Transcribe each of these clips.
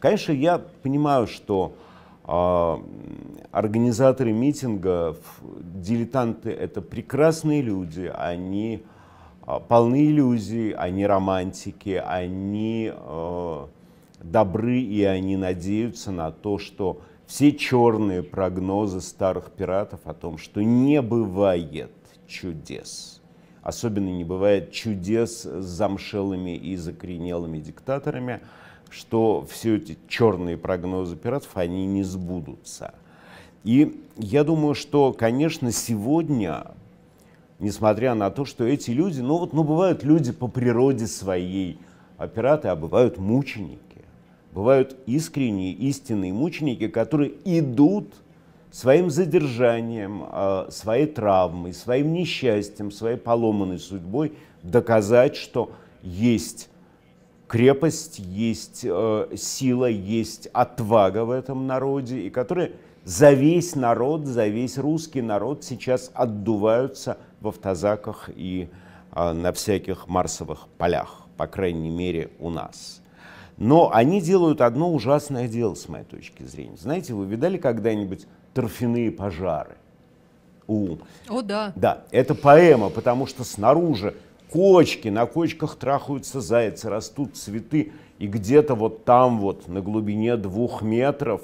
Конечно, я понимаю, что а, организаторы митинга, дилетанты — это прекрасные люди, они а, полны иллюзий, они романтики, они а, добры, и они надеются на то, что все черные прогнозы старых пиратов о том, что не бывает чудес. Особенно не бывает чудес с замшелыми и закоренелыми диктаторами — что все эти черные прогнозы пиратов, они не сбудутся. И я думаю, что, конечно, сегодня, несмотря на то, что эти люди, ну вот, ну бывают люди по природе своей а пираты, а бывают мученики. Бывают искренние, истинные мученики, которые идут своим задержанием, э, своей травмой, своим несчастьем, своей поломанной судьбой доказать, что есть крепость, есть э, сила, есть отвага в этом народе, и которые за весь народ, за весь русский народ сейчас отдуваются в автозаках и э, на всяких марсовых полях, по крайней мере у нас. Но они делают одно ужасное дело, с моей точки зрения. Знаете, вы видали когда-нибудь торфяные пожары? У. О, да. Да, это поэма, потому что снаружи кочки, на кочках трахаются зайцы, растут цветы, и где-то вот там вот на глубине двух метров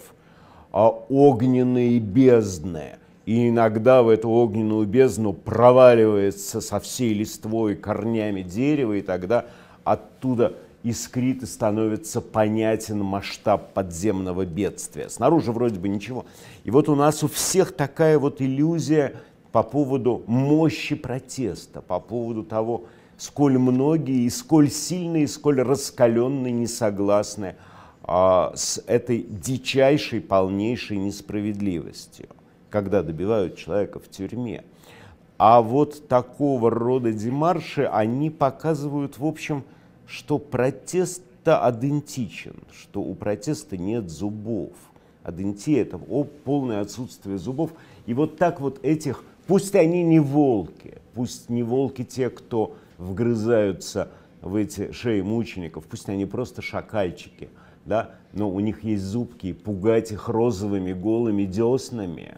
а, огненные бездны. И иногда в эту огненную бездну проваливается со всей листвой, корнями дерева, и тогда оттуда искрит и становится понятен масштаб подземного бедствия. Снаружи вроде бы ничего. И вот у нас у всех такая вот иллюзия по поводу мощи протеста, по поводу того, сколь многие и сколь сильные, и сколь раскаленные не согласны а, с этой дичайшей, полнейшей несправедливостью, когда добивают человека в тюрьме. А вот такого рода демарши, они показывают, в общем, что протест-то адентичен, что у протеста нет зубов. Адентия – это полное отсутствие зубов. И вот так вот этих Пусть они не волки, пусть не волки те, кто вгрызаются в эти шеи мучеников, пусть они просто шакальчики, да, но у них есть зубки, и пугать их розовыми голыми деснами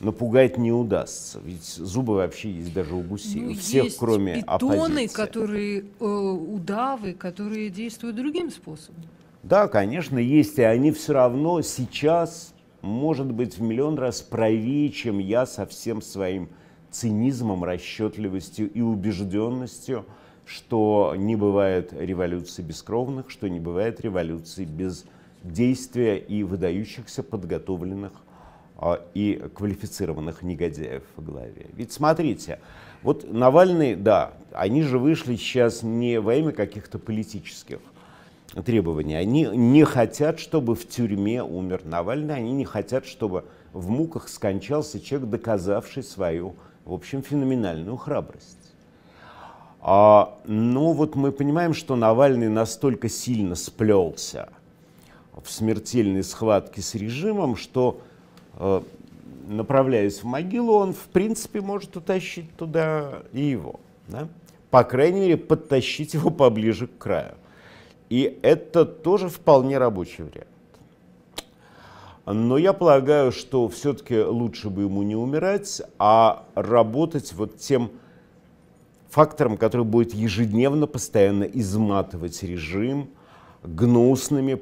но пугать не удастся, ведь зубы вообще есть даже у гусей, ну, у всех, есть кроме питоны, оппозиции. которые, э, удавы, которые действуют другим способом. Да, конечно, есть, и они все равно сейчас может быть, в миллион раз правее, чем я со всем своим цинизмом, расчетливостью и убежденностью, что не бывает революции бескровных, что не бывает революции без действия и выдающихся подготовленных а, и квалифицированных негодяев во главе. Ведь смотрите, вот Навальный, да, они же вышли сейчас не во имя каких-то политических требования. Они не хотят, чтобы в тюрьме умер Навальный, они не хотят, чтобы в муках скончался человек, доказавший свою, в общем, феноменальную храбрость. А, но ну вот мы понимаем, что Навальный настолько сильно сплелся в смертельной схватке с режимом, что, э, направляясь в могилу, он, в принципе, может утащить туда и его. Да? По крайней мере, подтащить его поближе к краю. И это тоже вполне рабочий вариант. Но я полагаю, что все-таки лучше бы ему не умирать, а работать вот тем фактором, который будет ежедневно, постоянно изматывать режим гнусными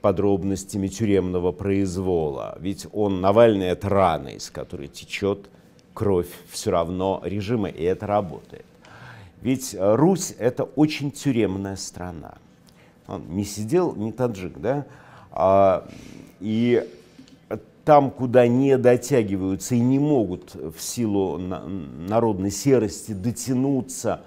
подробностями тюремного произвола. Ведь он, Навальный, это рана, из которой течет кровь все равно режима, и это работает. Ведь Русь – это очень тюремная страна он не сидел, не таджик, да, а, и там, куда не дотягиваются и не могут в силу народной серости дотянуться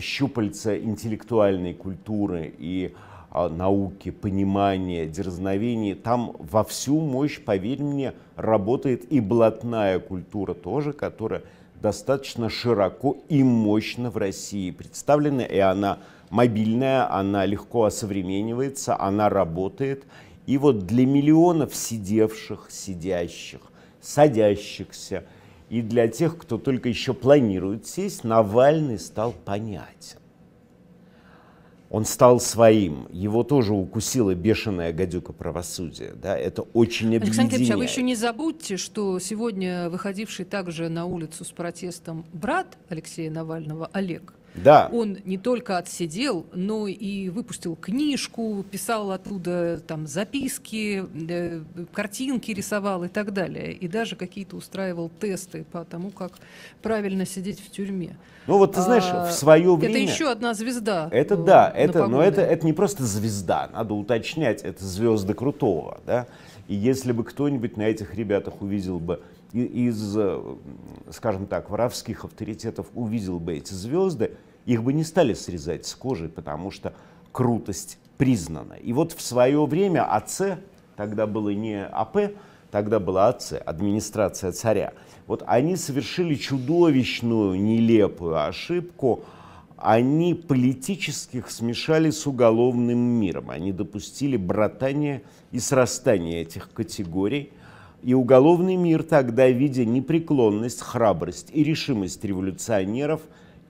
щупальца интеллектуальной культуры и а, науки, понимания, дерзновения, там во всю мощь, поверь мне, работает и блатная культура тоже, которая достаточно широко и мощно в России представлена, и она мобильная, она легко осовременивается, она работает. И вот для миллионов сидевших, сидящих, садящихся, и для тех, кто только еще планирует сесть, Навальный стал понятен. Он стал своим. Его тоже укусила бешеная гадюка правосудия. Да? Это очень объединяет. Александр Кирилович, а вы еще не забудьте, что сегодня выходивший также на улицу с протестом брат Алексея Навального, Олег, да. Он не только отсидел, но и выпустил книжку, писал оттуда там записки, э, картинки рисовал и так далее. И даже какие-то устраивал тесты по тому, как правильно сидеть в тюрьме. Ну вот ты знаешь, а, в свое время... Это еще одна звезда. Это да, это, но это, это не просто звезда, надо уточнять, это звезды Крутого. Да? И если бы кто-нибудь на этих ребятах увидел бы из, э, скажем так, воровских авторитетов увидел бы эти звезды, их бы не стали срезать с кожи, потому что крутость признана. И вот в свое время АЦ, тогда было не АП, тогда была АЦ, администрация царя, вот они совершили чудовищную, нелепую ошибку, они политических смешали с уголовным миром. Они допустили братание и срастание этих категорий – и уголовный мир тогда, видя непреклонность, храбрость и решимость революционеров,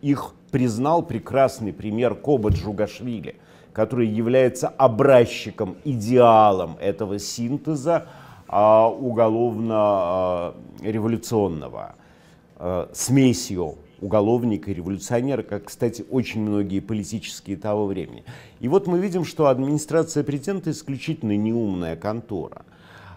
их признал прекрасный пример Коба Джугашвили, который является образчиком, идеалом этого синтеза а, уголовно-революционного, а, а, смесью уголовника и революционера, как, кстати, очень многие политические того времени. И вот мы видим, что администрация президента исключительно неумная контора –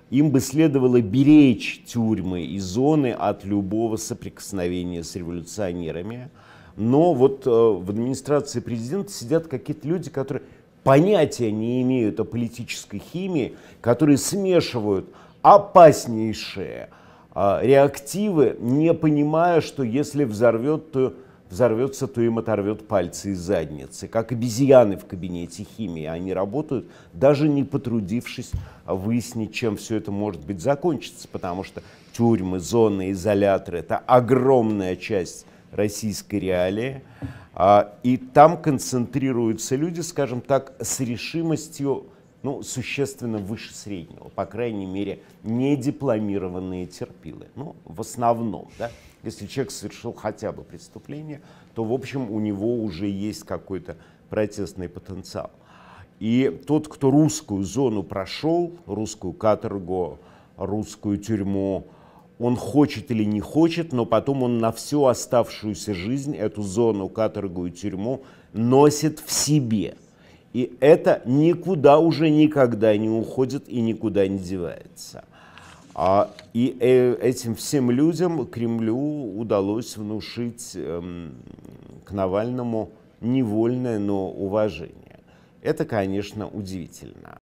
им бы следовало беречь тюрьмы и зоны от любого соприкосновения с революционерами. Но вот э, в администрации президента сидят какие-то люди, которые понятия не имеют о политической химии, которые смешивают опаснейшие а, реактивы, не понимая, что если взорвет, то взорвется, то им оторвет пальцы из задницы. Как обезьяны в кабинете химии. Они работают, даже не потрудившись выяснить, чем все это может быть закончится. Потому что тюрьмы, зоны, изоляторы – это огромная часть российской реалии. А, и там концентрируются люди, скажем так, с решимостью ну, существенно выше среднего, по крайней мере, не дипломированные терпилы. Ну, в основном, да, если человек совершил хотя бы преступление, то, в общем, у него уже есть какой-то протестный потенциал. И тот, кто русскую зону прошел, русскую каторгу, русскую тюрьму, он хочет или не хочет, но потом он на всю оставшуюся жизнь эту зону, каторгу и тюрьму носит в себе – и это никуда уже никогда не уходит и никуда не девается. А, и э, этим всем людям Кремлю удалось внушить эм, к Навальному невольное, но уважение. Это, конечно, удивительно.